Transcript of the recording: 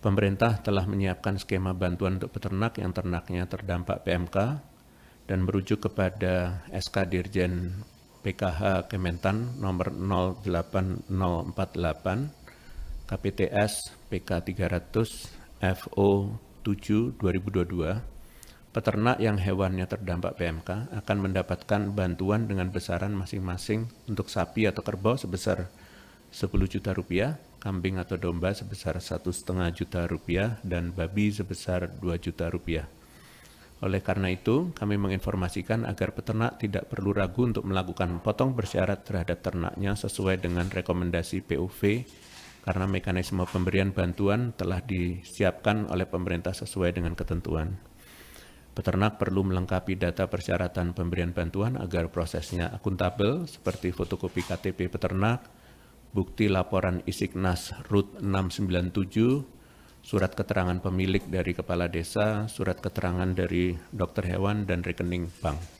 Pemerintah telah menyiapkan skema bantuan untuk peternak yang ternaknya terdampak PMK dan merujuk kepada SK Dirjen PKH Kementan nomor 08048 KPTS PK 300 FO 7 2022 peternak yang hewannya terdampak PMK akan mendapatkan bantuan dengan besaran masing-masing untuk sapi atau kerbau sebesar 10 juta rupiah kambing atau domba sebesar satu setengah juta rupiah dan babi sebesar 2 juta rupiah. Oleh karena itu, kami menginformasikan agar peternak tidak perlu ragu untuk melakukan potong bersyarat terhadap ternaknya sesuai dengan rekomendasi POV karena mekanisme pemberian bantuan telah disiapkan oleh pemerintah sesuai dengan ketentuan. Peternak perlu melengkapi data persyaratan pemberian bantuan agar prosesnya akuntabel seperti fotokopi KTP peternak, bukti laporan Isiknas Rut 697, surat keterangan pemilik dari kepala desa, surat keterangan dari dokter hewan dan rekening bank.